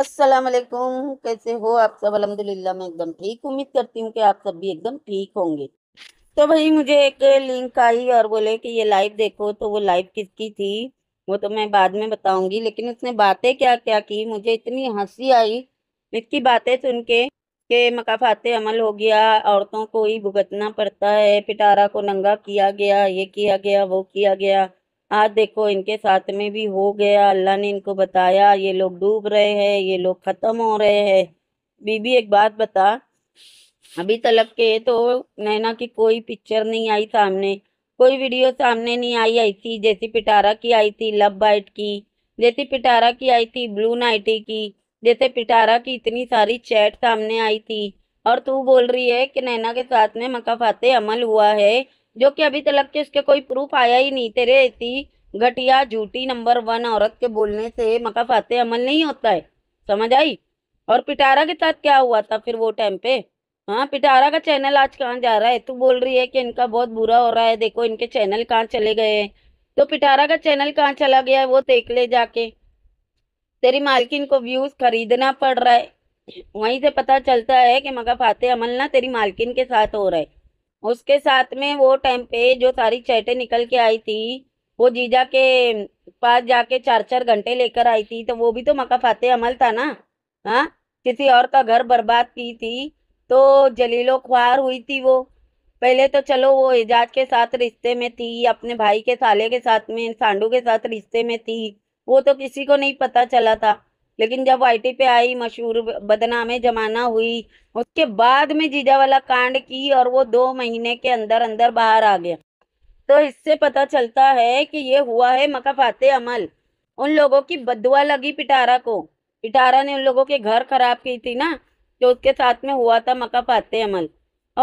अस्सलाम वालेकुम कैसे हो आप सब अलहमदिल्ला मैं एकदम ठीक उम्मीद करती हूँ कि आप सब भी एकदम ठीक होंगे तो भाई मुझे एक लिंक आई और बोले कि ये लाइव देखो तो वो लाइव किसकी थी वो तो मैं बाद में बताऊंगी लेकिन उसने बातें क्या क्या की मुझे इतनी हंसी आई इसकी बातें सुन के कि मकाफात अमल हो गया औरतों को ही भुगतना पड़ता है पिटारा को नंगा किया गया ये किया गया वो किया गया आज देखो इनके साथ में भी हो गया अल्लाह ने इनको बताया ये लोग डूब रहे हैं ये लोग ख़त्म हो रहे हैं बीबी एक बात बता अभी तलब के तो नैना की कोई पिक्चर नहीं आई सामने कोई वीडियो सामने नहीं आई ऐसी जैसी पिटारा की आई थी लव बाइट की जैसी पिटारा की आई थी ब्लू नाइटी की जैसे पिटारा की इतनी सारी चैट सामने आई थी और तू बोल रही है कि नैना के साथ में मकाफाते अमल हुआ है जो कि अभी तक के उसके कोई प्रूफ आया ही नहीं तेरे ऐसी घटिया झूठी नंबर वन औरत के बोलने से मका फाते अमल नहीं होता है समझ आई और पिटारा के साथ क्या हुआ था फिर वो टाइम पे हाँ पिटारा का चैनल आज कहाँ जा रहा है तू बोल रही है कि इनका बहुत बुरा हो रहा है देखो इनके चैनल कहाँ चले गए हैं तो पिटारा का चैनल कहाँ चला गया है वो देख ले जाके तेरी मालकिन को व्यूज खरीदना पड़ रहा है वहीं से पता चलता है कि मगा फाते अमल ना तेरी मालकिन के साथ हो रहा है उसके साथ में वो टाइम पे जो सारी चैटे निकल के आई थी वो जीजा के पास जाके चार चार घंटे लेकर आई थी तो वो भी तो मका फाते अमल था ना हाँ किसी और का घर बर्बाद की थी तो जलीलो ख्वार हुई थी वो पहले तो चलो वो एजाज के साथ रिश्ते में थी अपने भाई के साले के साथ में सांडू के साथ रिश्ते में थी वो तो किसी को नहीं पता चला था लेकिन जब आईटी पे आई मशहूर बदनामे जमाना हुई उसके बाद में जीजा वाला कांड की और वो दो महीने के अंदर अंदर बाहर आ गया तो इससे पता चलता है कि ये हुआ है मकाफाते अमल उन लोगों की बदुआ लगी पिटारा को पिटारा ने उन लोगों के घर खराब की थी ना जो उसके साथ में हुआ था मकाफाते अमल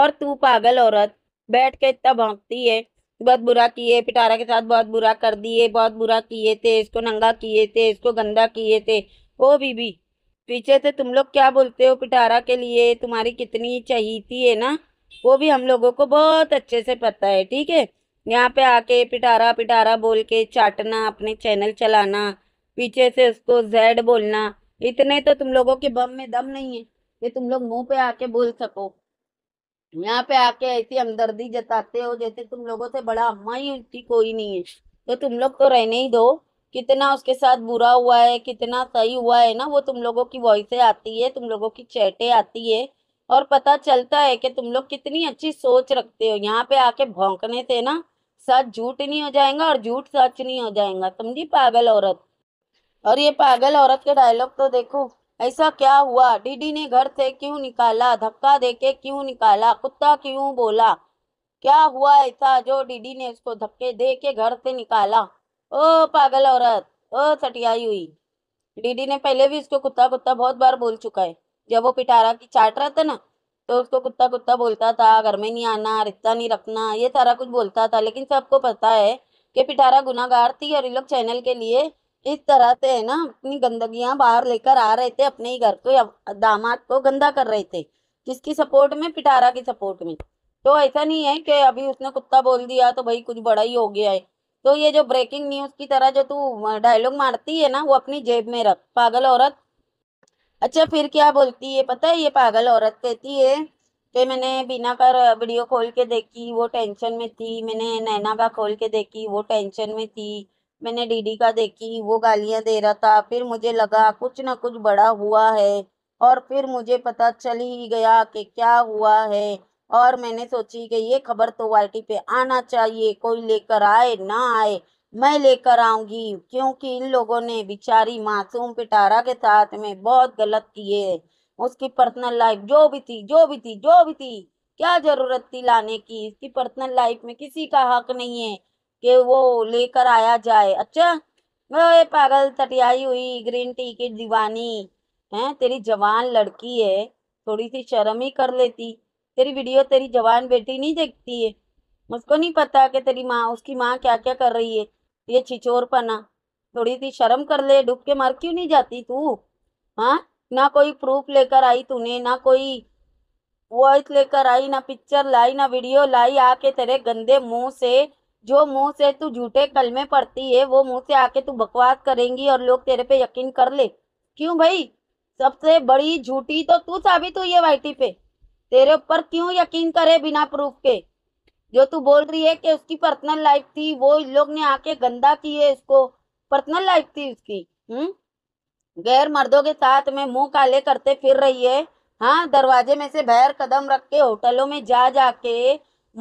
और तू पागल औरत बैठ के इतना भोंकती है बहुत बुरा किए पिटारा के साथ बहुत बुरा कर दिए बहुत बुरा किए थे इसको नंगा किए थे इसको गंदा किए थे ओ बीबी पीछे से तुम लोग क्या बोलते हो पिटारा के लिए तुम्हारी कितनी चहीती है ना वो भी हम लोगों को बहुत अच्छे से पता है ठीक है यहाँ पे आके पिटारा पिटारा बोल के चाटना अपने चैनल चलाना पीछे से उसको जेड बोलना इतने तो तुम लोगों के बम में दम नहीं है कि तुम लोग मुंह पे आके बोल सको यहाँ पे आके ऐसी हमदर्दी जताते हो जैसे तुम लोगों से बड़ा अम्मा ही उल्टी कोई नहीं है तो तुम लोग तो रहने ही दो कितना उसके साथ बुरा हुआ है कितना सही हुआ है ना वो तुम लोगों की वॉइसें आती है तुम लोगों की चैटें आती है और पता चलता है कि तुम लोग कितनी अच्छी सोच रखते हो यहाँ पे आके भौंकने से ना सच झूठ नहीं हो जाएगा और झूठ सच नहीं हो जाएगा समझी पागल औरत और ये पागल औरत के डायलॉग तो देखो ऐसा क्या हुआ डीडी ने घर से क्यों निकाला धक्का देके क्यों निकाला कुत्ता क्यों बोला क्या हुआ ऐसा जो डीडी ने उसको धक्के दे के घर से निकाला ओ पागल औरत ओ सटियाई हुई डीडी ने पहले भी उसको कुत्ता कुत्ता बहुत बार बोल चुका है जब वो पिटारा की चाट रहा था ना तो उसको कुत्ता कुत्ता बोलता था घर में नहीं आना रिश्ता नहीं रखना ये सारा कुछ बोलता था लेकिन सबको पता है कि पिटारा गुनागार थी और ये लोग चैनल के लिए इस तरह से है ना अपनी गंदगियां बाहर लेकर आ रहे थे अपने ही घर को दामाद को गंदा कर रहे थे किसकी सपोर्ट में पिटारा की सपोर्ट में तो ऐसा नहीं है कि अभी उसने कुत्ता बोल दिया तो भाई कुछ बड़ा ही हो गया है तो ये जो ब्रेकिंग न्यूज़ की तरह जो तू डायलॉग मारती है ना वो अपनी जेब में रख पागल औरत अच्छा फिर क्या बोलती है पता है ये पागल औरत कहती है कि मैंने बिना कर वीडियो खोल के देखी वो टेंशन में थी मैंने नैना का खोल के देखी वो टेंशन में थी मैंने डीडी का देखी वो गालियाँ दे रहा था फिर मुझे लगा कुछ ना कुछ बड़ा हुआ है और फिर मुझे पता चल ही गया कि क्या हुआ है और मैंने सोची कि ये खबर तो वाल्टी पे आना चाहिए कोई लेकर आए ना आए मैं लेकर आऊंगी क्योंकि इन लोगों ने बिचारी मासूम पिटारा के साथ में बहुत गलत किए उसकी पर्सनल लाइफ जो भी थी जो भी थी जो भी थी क्या जरूरत थी लाने की इसकी पर्सनल लाइफ में किसी का हक नहीं है कि वो लेकर आया जाए अच्छा अरे पागल तटियाई हुई ग्रीन टी की दीवानी है तेरी जवान लड़की है थोड़ी सी शर्म ही कर लेती तेरी वीडियो तेरी जवान बेटी नहीं देखती है मुझको नहीं पता कि तेरी माँ उसकी माँ क्या क्या कर रही है ये पना थोड़ी सी शर्म कर ले डूब के मर क्यों नहीं जाती तू हाँ ना कोई प्रूफ लेकर आई तूने ना कोई वॉइस लेकर आई ना पिक्चर लाई ना वीडियो लाई आके तेरे गंदे मुंह से जो मुंह से तू झूठे कलमे पड़ती है वो मुंह से आके तू बकवास करेंगी और लोग तेरे पे यकीन कर ले क्यों भाई सबसे बड़ी झूठी तो तू साबित हुई है वाइटी पे तेरे ऊपर क्यों यकीन करे बिना प्रूफ के जो तू बोल रही है कि उसकी पर्सनल लाइफ थी वो लोग ने आके गंदा किए इसको पर्सनल लाइफ थी उसकी हम्म गैर मर्दों के साथ में मुंह काले करते फिर रही है हाँ दरवाजे में से बैर कदम रख के होटलों में जा जाके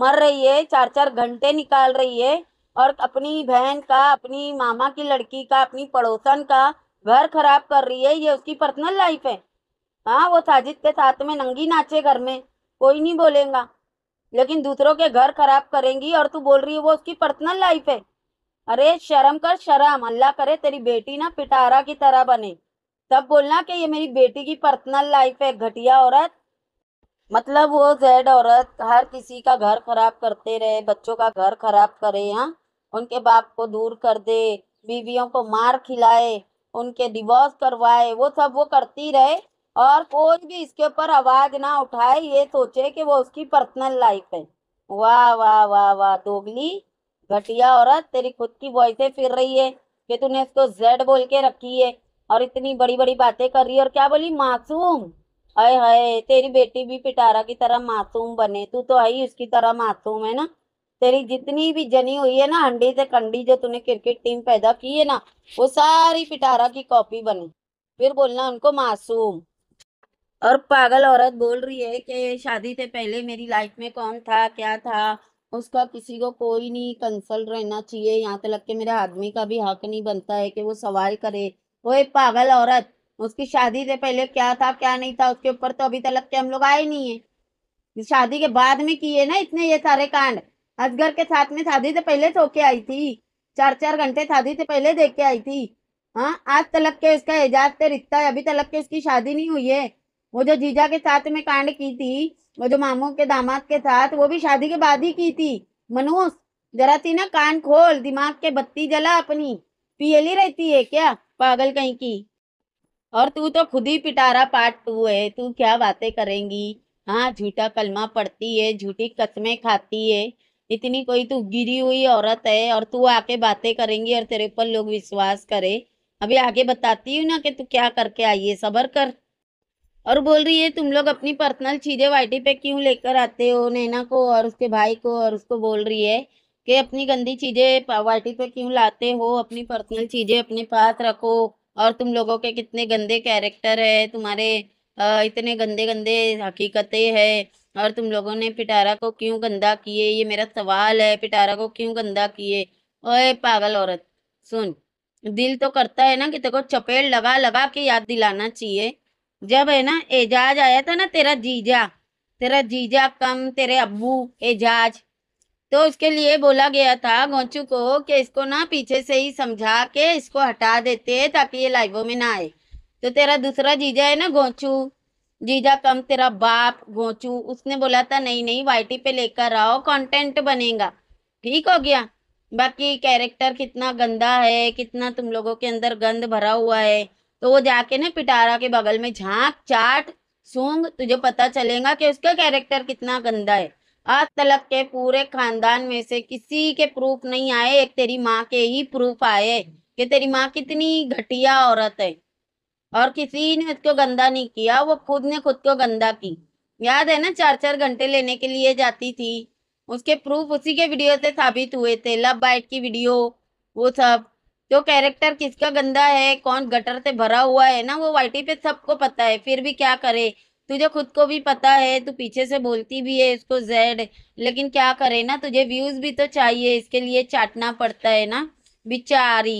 मर रही है चार चार घंटे निकाल रही है और अपनी बहन का अपनी मामा की लड़की का अपनी पड़ोसन का घर खराब कर रही है ये उसकी पर्सनल लाइफ है हाँ वो साजिद के साथ में नंगी नाचे घर में कोई नहीं बोलेगा लेकिन दूसरों के घर खराब करेंगी और तू बोल रही है वो उसकी पर्सनल लाइफ है अरे शर्म कर शर्म अल्लाह करे तेरी बेटी ना पिटारा की तरह बने तब बोलना कि ये मेरी बेटी की पर्सनल लाइफ है घटिया औरत मतलब वो जेड औरत हर किसी का घर खराब करते रहे बच्चों का घर खराब करे हाँ उनके बाप को दूर कर दे बीवियों को मार खिलाए उनके डिवोर्स करवाए वो सब वो करती रहे और कोई भी इसके ऊपर आवाज ना उठाए ये सोचे कि वो उसकी पर्सनल लाइफ है वाह वाह वाह वाह दोगली घटिया औरत तेरी खुद की वॉइसें फिर रही है कि तूने इसको जेड बोल के रखी है और इतनी बड़ी बड़ी बातें कर रही है और क्या बोली मासूम अय हाय तेरी बेटी भी पिटारा की तरह मासूम बने तू तो है उसकी तरह मासूम है ना तेरी जितनी भी जनी हुई है ना हंडी से कंडी जो तूने क्रिकेट टीम पैदा की है ना वो सारी पिटारा की कॉपी बनी फिर बोलना उनको मासूम और पागल औरत बोल रही है कि शादी से पहले मेरी लाइफ में कौन था क्या था उसका किसी को कोई नहीं कंसल्ट रहना चाहिए यहाँ तक के मेरे आदमी का भी हक नहीं बनता है कि वो सवाल करे वो एक पागल औरत उसकी शादी से पहले क्या था क्या नहीं था उसके ऊपर तो अभी तक के हम लोग आए नहीं है शादी के बाद में किए ना इतने ये सारे कांड अजगर के साथ में शादी से पहले धोके के आई थी चार चार घंटे शादी से पहले देख के आई थी हाँ आज तलक के उसका एजाज से रिश्ता है अभी तलक के उसकी शादी नहीं हुई है वो जो जीजा के साथ में कांड की थी वो जो मामू के दामाद के साथ वो भी शादी के बाद ही की थी मनुष जरा सी ना कान खोल दिमाग के बत्ती जला अपनी पियली रहती है क्या पागल कहीं की और तू तो खुद ही पिटारा पार्ट टू है तू क्या बातें करेंगी हाँ झूठा कलमा पड़ती है झूठी कसमें खाती है इतनी कोई तू गिरी हुई औरत है और तू आके बातें करेंगी और तेरे ऊपर लोग विश्वास करे अभी आगे बताती हूँ ना कि तू क्या करके आई है सबर कर और बोल रही है तुम लोग अपनी पर्सनल चीज़ें वाइटी पे क्यों लेकर आते हो नैना को और उसके भाई को और उसको बोल रही है कि अपनी गंदी चीज़ें वाइटी पे क्यों लाते हो अपनी पर्सनल चीज़ें अपने पास रखो और तुम लोगों के कितने गंदे कैरेक्टर है तुम्हारे इतने गंदे गंदे हकीकतें हैं और तुम लोगों ने पिटारा को क्यों गंदा किए ये मेरा सवाल है पिटारा को क्यों गंदा किए ओए पागल औरत सुन दिल तो करता है ना कि तेको चपेट लगा लगा के याद दिलाना चाहिए जब है ना एजाज आया था ना तेरा जीजा तेरा जीजा कम तेरे अबू एजाज तो उसके लिए बोला गया था गोचू को कि इसको ना पीछे से ही समझा के इसको हटा देते ताकि ये लाइवों में ना आए तो तेरा दूसरा जीजा है ना गोचू जीजा कम तेरा बाप गोचू उसने बोला था नहीं नहीं वाईटी पे लेकर आओ कंटेंट बनेगा ठीक हो गया बाकी कैरेक्टर कितना गंदा है कितना तुम लोगों के अंदर गंद भरा हुआ है तो वो जाके ना पिटारा के बगल में झांक चाट सूंग तुझे पता चलेगा कि उसका कैरेक्टर कितना गंदा है आज तलक के पूरे खानदान में से किसी के प्रूफ नहीं आए एक तेरी माँ के ही प्रूफ आए कि तेरी माँ कितनी घटिया औरत है और किसी ने उसको गंदा नहीं किया वो खुद ने खुद को गंदा की याद है ना चार चार घंटे लेने के लिए जाती थी उसके प्रूफ उसी के वीडियो से साबित हुए थे लव बाइट की वीडियो वो सब जो कैरेक्टर किसका गंदा है कौन गटर से भरा हुआ है ना वो वाइटी पे सबको पता है फिर भी क्या करे तुझे खुद को भी पता है तू पीछे से बोलती भी है इसको जेड लेकिन क्या करे ना तुझे व्यूज भी तो चाहिए इसके लिए चाटना पड़ता है ना बिचारी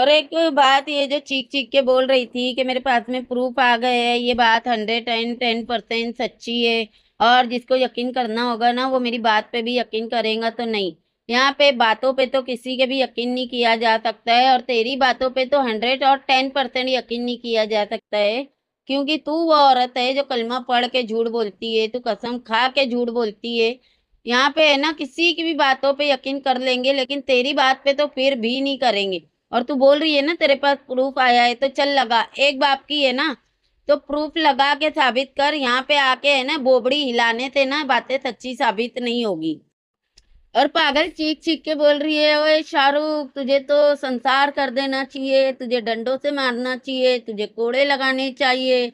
और एक बात ये जो चीख चीख के बोल रही थी कि मेरे पास में प्रूफ आ गए है ये बात हंड्रेड एंड टेन परसेंट सच्ची है और जिसको यकीन करना होगा ना वो मेरी बात पे भी यकीन करेगा तो नहीं यहाँ पे बातों पे तो किसी के भी यकीन नहीं किया जा सकता है और तेरी बातों पे तो हंड्रेड और टेन परसेंट यकीन नहीं किया जा सकता है क्योंकि तू वो औरत है जो कलमा पढ़ के झूठ बोलती है तू कसम खा के झूठ बोलती है यहाँ पे है ना किसी की भी बातों पे यकीन कर लेंगे लेकिन तेरी बात पे तो फिर भी नहीं करेंगे और तू बोल रही है ना तेरे पास प्रूफ आया है तो चल लगा एक बाप की है ना तो प्रूफ लगा के साबित कर यहाँ पे आके है ना बोबड़ी हिलाने से ना बातें सच्ची साबित नहीं होगी और पागल चीख चीख के बोल रही है ओए शाहरुख तुझे तो संसार कर देना चाहिए तुझे डंडों से मारना चाहिए तुझे कोड़े लगाने चाहिए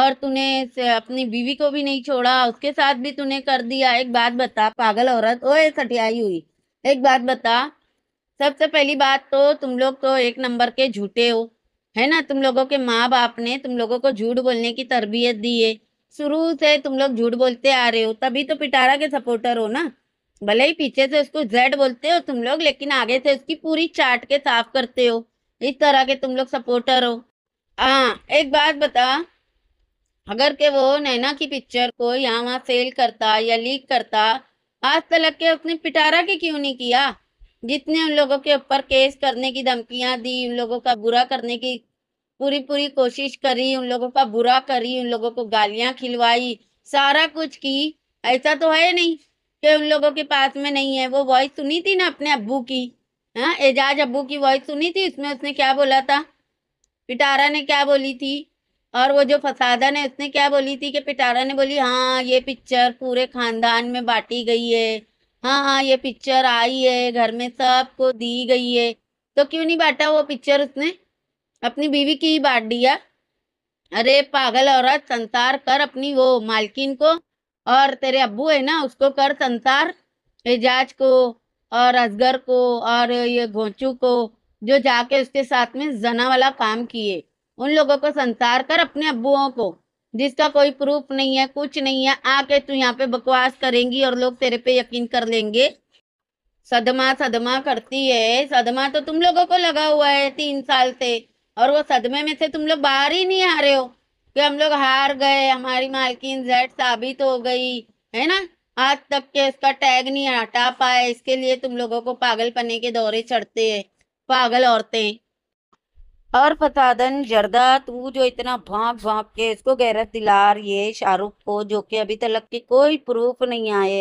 और तूने अपनी बीवी को भी नहीं छोड़ा उसके साथ भी तूने कर दिया एक बात बता पागल औरत ओए सटियाई हुई एक बात बता सबसे पहली बात तो तुम लोग तो एक नंबर के झूठे हो है ना तुम लोगों के माँ बाप ने तुम लोगों को झूठ बोलने की तरबियत दी है शुरू से तुम लोग झूठ बोलते आ रहे हो तभी तो पिटारा के सपोर्टर हो ना भले ही पीछे से उसको जेड बोलते हो तुम लोग लेकिन आगे से उसकी पूरी चाट के साफ करते हो इस तरह के तुम लोग सपोर्टर हो हाँ एक बात बता अगर के वो नैना की पिक्चर को यहाँ वहाँ सेल करता या लीक करता आज तक के उसने पिटारा के क्यों नहीं किया जितने उन लोगों के ऊपर केस करने की धमकियां दी उन लोगों का बुरा करने की पूरी पूरी कोशिश करी उन लोगों का बुरा करी उन लोगों को गालियां खिलवाई सारा कुछ की ऐसा तो है नहीं कि उन लोगों के पास में नहीं है वो वॉइस सुनी थी ना अपने अबू की हाँ एजाज अबू की वॉइस सुनी थी उसमें उसने क्या बोला था पिटारा ने क्या बोली थी और वो जो फसादा है उसने क्या बोली थी कि पिटारा ने बोली हाँ ये पिक्चर पूरे खानदान में बांटी गई है हाँ हाँ ये पिक्चर आई है घर में सबको दी गई है तो क्यों नहीं बांटा वो पिक्चर उसने अपनी बीवी की ही बांट दिया अरे पागल औरत संसार कर अपनी वो मालकिन को और तेरे अबू है ना उसको कर संसार एजाज को और असगर को और ये घोंचू को जो जाके उसके साथ में जना वाला काम किए उन लोगों को संसार कर अपने अबुओं को जिसका कोई प्रूफ नहीं है कुछ नहीं है आके तू यहाँ पे बकवास करेंगी और लोग तेरे पे यकीन कर लेंगे सदमा सदमा करती है सदमा तो तुम लोगों को लगा हुआ है तीन साल से और वो सदमे में से तुम लोग बाहर ही नहीं आ रहे हो कि हम लोग हार गए हमारी मालकिन जेड साबित हो गई है ना आज तक के इसका टैग नहीं हटा पाए इसके लिए तुम लोगों को पागल पने के दौरे चढ़ते हैं पागल औरतें और फसादन जर्दा तू जो इतना भाप भाप के इसको गैरत दिला रही है शाहरुख को जो कि अभी तक के कोई प्रूफ नहीं आए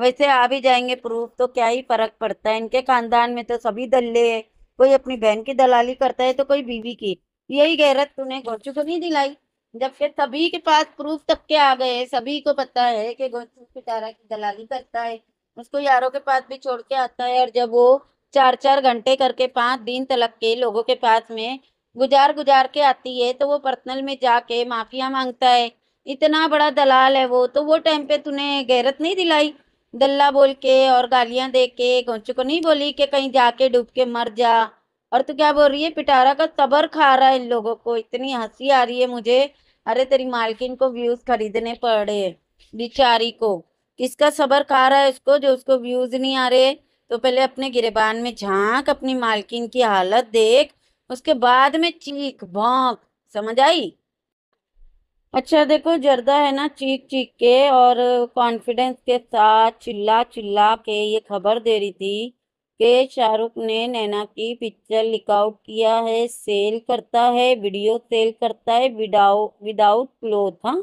वैसे आ भी जाएंगे प्रूफ तो क्या ही फर्क पड़ता है इनके खानदान में तो सभी दल्ले है कोई अपनी बहन की दलाली करता है तो कोई बीवी की यही गैरत तूने गोचू को नहीं दिलाई जबकि सभी के पास प्रूफ तक के आ गए सभी को पता है कि गोशुख पिटारा की दलाली करता है उसको यारों के पास भी छोड़ के आता है और जब वो चार चार घंटे करके पाँच दिन तलक के लोगों के पास में गुजार गुजार के आती है तो वो पर्सनल में जाके माफिया मांगता है इतना बड़ा दलाल है वो तो वो टाइम पे तूने गैरत नहीं दिलाई दल्ला बोल के और गालियां दे के गोंचू को नहीं बोली कि कहीं जाके डूब के मर जा और तू क्या बोल रही है पिटारा का सबर खा रहा है इन लोगों को इतनी हंसी आ रही है मुझे अरे तेरी मालकिन को व्यूज खरीदने पड़े बिचारी को किसका सबर खा रहा है उसको जो उसको व्यूज नहीं आ रहे तो पहले अपने गिरेबान में झांक अपनी मालकिन की हालत देख उसके बाद में चीख भौंक समझ आई अच्छा देखो जर्दा है ना चीख चीख के और कॉन्फिडेंस के साथ चिल्ला चिल्ला के ये खबर दे रही थी के शाहरुख ने नैना की पिक्चर लिकआउट किया है सेल करता है वीडियो सेल करता है विदाउट विदाउट क्लोथ हाँ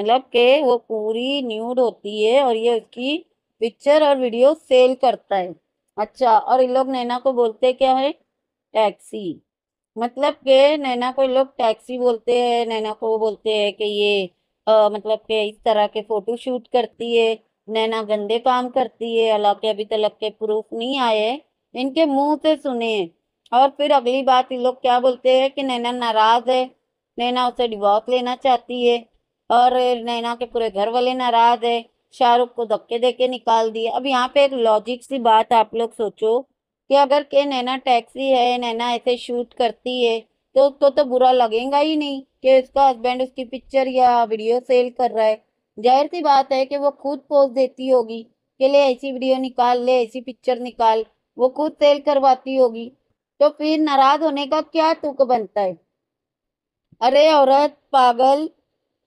मतलब के वो पूरी न्यूड होती है और ये उसकी पिक्चर और वीडियो सेल करता है अच्छा और इन लोग नैना को बोलते क्या है टैक्सी मतलब के नैना को इन लोग टैक्सी बोलते हैं नैना को बोलते हैं कि ये आ, मतलब के इस तरह के फ़ोटो शूट करती है नैना गंदे काम करती है हालांकि अभी तक के प्रूफ नहीं आए इनके मुंह से सुने और फिर अगली बात ये लोग क्या बोलते हैं कि नैना नाराज है नैना उसे डिवोर्स लेना चाहती है और नैना के पूरे घर वाले नाराज है शाहरुख को धक्के दे के निकाल दिए अब यहाँ पे एक लॉजिक सी बात आप लोग सोचो कि अगर के नैना टैक्सी है नैना ऐसे शूट करती है तो उसको तो बुरा लगेगा ही नहीं कि उसका हस्बैंड उसकी पिक्चर या वीडियो सेल कर रहा है जाहिर सी बात है कि वो खुद पोस्ट देती होगी कि ले ऐसी वीडियो निकाल ले ऐसी पिक्चर निकाल वो खुद सेल करवाती होगी तो फिर नाराज होने का क्या तुक बनता है अरे औरत पागल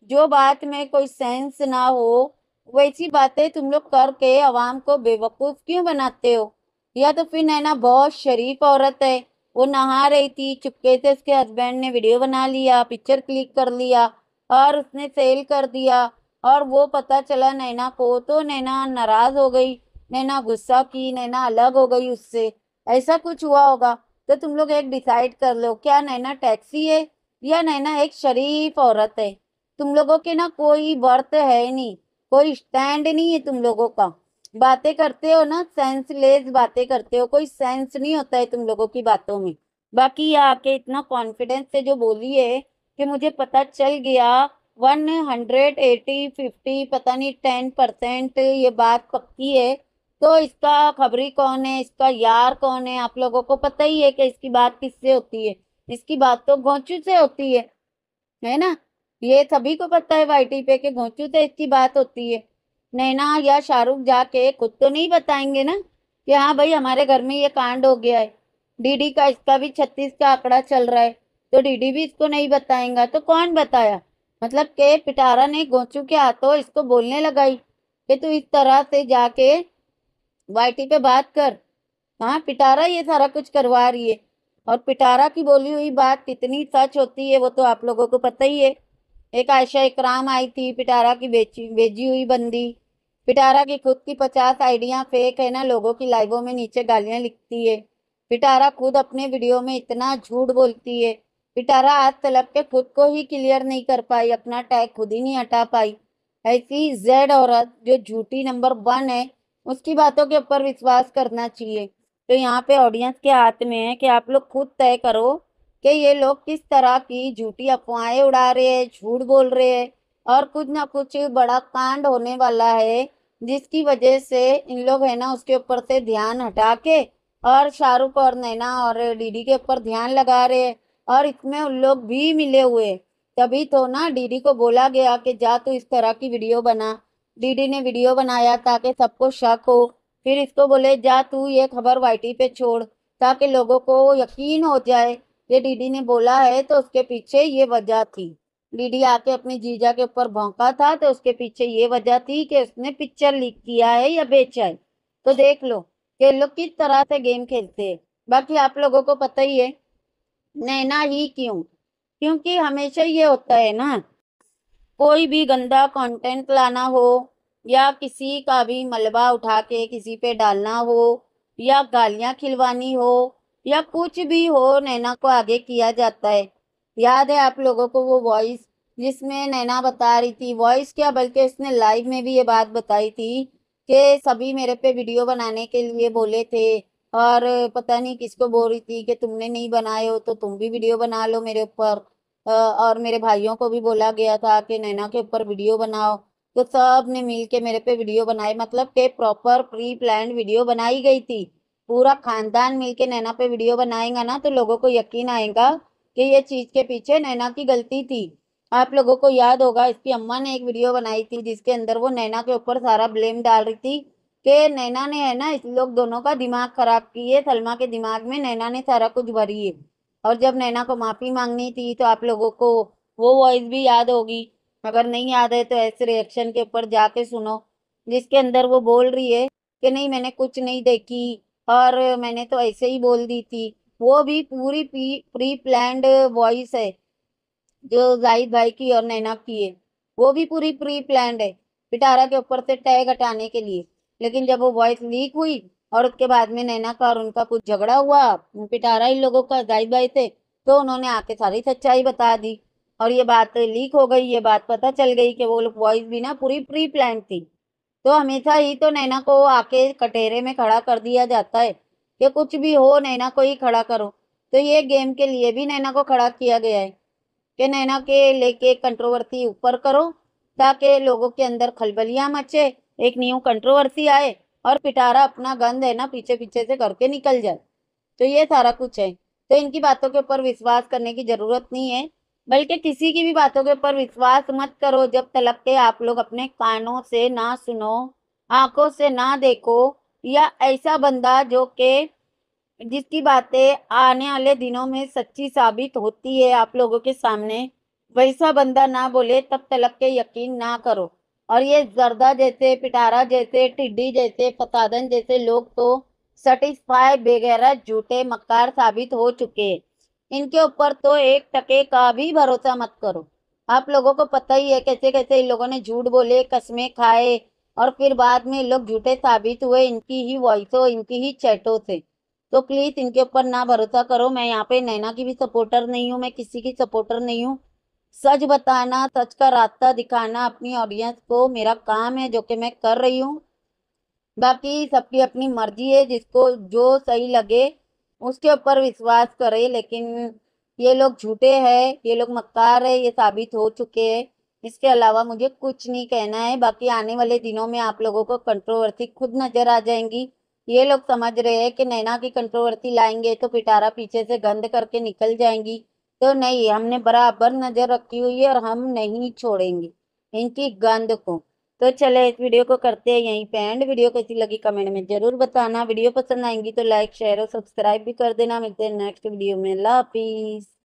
जो बात में कोई सेंस ना हो वैसी बातें तुम लोग करके अवाम को बेवकूफ़ क्यों बनाते हो या तो फिर नैना बहुत शरीफ औरत है वो नहा रही थी चुपके से उसके हस्बैंड ने वीडियो बना लिया पिक्चर क्लिक कर लिया और उसने सेल कर दिया और वो पता चला नैना को तो नैना नाराज हो गई नैना गुस्सा की नैना अलग हो गई उससे ऐसा कुछ हुआ होगा तो तुम लोग एक डिसाइड कर लो क्या नैना टैक्सी है या नैना एक शरीफ औरत है तुम लोगों के ना कोई बर्थ है नहीं कोई स्टैंड नहीं है तुम लोगों का बातें करते हो ना सेंसलेस बातें करते हो कोई सेंस नहीं होता है तुम लोगों की बातों में बाकी आके इतना कॉन्फिडेंस से जो बोली है कि मुझे पता चल गया वन हंड्रेड एटी फिफ्टी पता नहीं टेन परसेंट ये बात पक्की है तो इसका खबरी कौन है इसका यार कौन है आप लोगों को पता ही है कि इसकी बात किससे होती है इसकी बात तो घोंचू से होती है है ना ये सभी को पता है वाई पे कि घोंचू से इसकी बात होती है नैना या शाहरुख जाके खुद तो नहीं बताएंगे ना कि हाँ भाई हमारे घर में ये कांड हो गया है डीडी का इसका भी छत्तीस का आंकड़ा चल रहा है तो डीडी भी इसको नहीं बताएंगा तो कौन बताया मतलब के पिटारा ने गोचू के हाथों इसको बोलने लगाई कि तू इस तरह से जाके वाइटी पे बात कर हाँ पिटारा ये सारा कुछ करवा रही है और पिटारा की बोली हुई बात कितनी सच होती है वो तो आप लोगों को पता ही है एक आयशा इकराम आई थी पिटारा की बेची भेजी हुई बंदी पिटारा की खुद की पचास आइडियाँ फेक है ना लोगों की लाइवों में नीचे गालियाँ लिखती है पिटारा खुद अपने वीडियो में इतना झूठ बोलती है पिटारा आज तलब के खुद को ही क्लियर नहीं कर पाई अपना टैग खुद ही नहीं हटा पाई ऐसी जेड औरत जो झूठी नंबर वन है उसकी बातों के ऊपर विश्वास करना चाहिए तो यहाँ पे ऑडियंस के हाथ में है कि आप लोग खुद तय करो कि ये लोग किस तरह की झूठी अफवाहें उड़ा रहे हैं झूठ बोल रहे हैं और कुछ ना कुछ बड़ा कांड होने वाला है जिसकी वजह से इन लोग है ना उसके ऊपर से ध्यान हटा के और शाहरुख और नैना और डीडी के ऊपर ध्यान लगा रहे हैं और इसमें उन लोग भी मिले हुए तभी तो ना डीडी को बोला गया कि जा तू इस तरह की वीडियो बना डीडी ने वीडियो बनाया ताकि सबको शक हो फिर इसको बोले जा तू ये खबर वाईटी पे छोड़ ताकि लोगों को यकीन हो जाए ये डीडी ने बोला है तो उसके पीछे ये वजह थी डीडी आके अपने जीजा के ऊपर भौंका था तो उसके पीछे ये वजह थी कि उसने पिक्चर लीक किया है या बेचा है तो देख लो कि लोग किस तरह से गेम खेलते हैं बाकी आप लोगों को पता ही है नैना ही क्यों क्योंकि हमेशा ये होता है ना कोई भी गंदा कंटेंट लाना हो या किसी का भी मलबा उठा के किसी पे डालना हो या गालियां खिलवानी हो या कुछ भी हो नैना को आगे किया जाता है याद है आप लोगों को वो वॉइस जिसमें नैना बता रही थी वॉइस क्या बल्कि उसने लाइव में भी ये बात बताई थी कि सभी मेरे पे वीडियो बनाने के लिए बोले थे और पता नहीं किसको बोल रही थी कि तुमने नहीं बनाए हो तो तुम भी वीडियो बना लो मेरे ऊपर और मेरे भाइयों को भी बोला गया था कि नैना के ऊपर वीडियो बनाओ तो सब ने मिल के मेरे पे वीडियो बनाए मतलब के प्रॉपर प्री प्लान वीडियो बनाई गई थी पूरा खानदान मिल के नैना पे वीडियो बनाएगा ना तो लोगों को यकीन आएगा कि ये चीज़ के पीछे नैना की गलती थी आप लोगों को याद होगा इसकी अम्मा ने एक वीडियो बनाई थी जिसके अंदर वो नैना के ऊपर सारा ब्लेम डाल रही थी कि नैना ने है ना इस लोग दोनों का दिमाग खराब किए सलमा के दिमाग में नैना ने सारा कुछ भरी है और जब नैना को माफ़ी मांगनी थी तो आप लोगों को वो वॉइस भी याद होगी अगर नहीं याद है तो ऐसे रिएक्शन के ऊपर जाके सुनो जिसके अंदर वो बोल रही है कि नहीं मैंने कुछ नहीं देखी और मैंने तो ऐसे ही बोल दी थी वो भी पूरी प्री प्लान्ड वॉइस है जो जाहिद भाई की और नैना की है वो भी पूरी प्री प्लान्ड है पिटारा के ऊपर से टैग हटाने के लिए लेकिन जब वो वॉइस लीक हुई और उसके बाद में नैना का और उनका कुछ झगड़ा हुआ पिटारा इन लोगों का गाय बाई से तो उन्होंने आके सारी सच्चाई बता दी और ये बात लीक हो गई ये बात पता चल गई कि वो लोग वॉइस भी ना पूरी प्री प्लान थी तो हमेशा ही तो नैना को आके कटेरे में खड़ा कर दिया जाता है कि कुछ भी हो नैना को ही खड़ा करो तो ये गेम के लिए भी नैना को खड़ा किया गया है कि नैना के लेके कंट्रोवर्सी ऊपर करो ताकि लोगों के अंदर खलबलियाँ मचे एक न्यू कंट्रोवर्सी आए और पिटारा अपना गंद है ना पीछे पीछे से करके निकल जाए तो ये सारा कुछ है तो इनकी बातों के ऊपर विश्वास करने की ज़रूरत नहीं है बल्कि किसी की भी बातों के ऊपर विश्वास मत करो जब तलब के आप लोग अपने कानों से ना सुनो आंखों से ना देखो या ऐसा बंदा जो के जिसकी बातें आने वाले दिनों में सच्ची साबित होती है आप लोगों के सामने वैसा बंदा ना बोले तब तलक के यकीन ना करो और ये जर्दा जैसे पिटारा जैसे टिड्डी जैसे फसादन जैसे लोग तो सेटिस्फाई वगैरह झूठे मक्कार साबित हो चुके हैं इनके ऊपर तो एक टके का भी भरोसा मत करो आप लोगों को पता ही है कैसे कैसे इन लोगों ने झूठ बोले कस्मे खाए और फिर बाद में लोग झूठे साबित हुए इनकी ही वॉइसों इनकी ही चैटों से तो प्लीज़ इनके ऊपर ना भरोसा करो मैं यहाँ पे नैना की भी सपोर्टर नहीं हूँ मैं किसी की सपोर्टर नहीं हूँ सच बताना सच का रास्ता दिखाना अपनी ऑडियंस को मेरा काम है जो कि मैं कर रही हूँ बाकी सबकी अपनी मर्जी है जिसको जो सही लगे उसके ऊपर विश्वास करे लेकिन ये लोग झूठे हैं ये लोग मक्कार है ये साबित हो चुके हैं इसके अलावा मुझे कुछ नहीं कहना है बाकी आने वाले दिनों में आप लोगों को कंट्रोवर्सी खुद नज़र आ जाएंगी ये लोग समझ रहे हैं कि नैना की कंट्रोवर्सी लाएंगे तो पिटारा पीछे से गंद करके निकल जाएंगी तो नहीं हमने बराबर नज़र रखी हुई है और हम नहीं छोड़ेंगे इनकी गंध को तो चले इस वीडियो को करते हैं यहीं पे एंड वीडियो कैसी लगी कमेंट में ज़रूर बताना वीडियो पसंद आएंगी तो लाइक शेयर और सब्सक्राइब भी कर देना मिलते हैं नेक्स्ट वीडियो में ला पीस